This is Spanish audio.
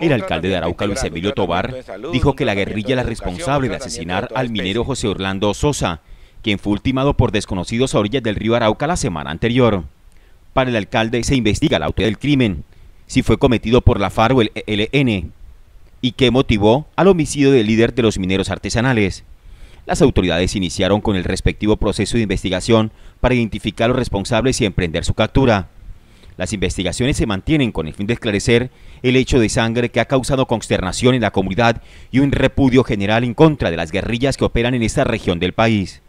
El alcalde de Arauca, Luis Emilio Tobar, dijo que la guerrilla es la responsable de asesinar al minero José Orlando Sosa, quien fue ultimado por desconocidos a orillas del río Arauca la semana anterior. Para el alcalde se investiga la autoría del crimen, si fue cometido por la FARC o el ELN, y qué motivó al homicidio del líder de los mineros artesanales. Las autoridades iniciaron con el respectivo proceso de investigación para identificar a los responsables y emprender su captura. Las investigaciones se mantienen con el fin de esclarecer el hecho de sangre que ha causado consternación en la comunidad y un repudio general en contra de las guerrillas que operan en esta región del país.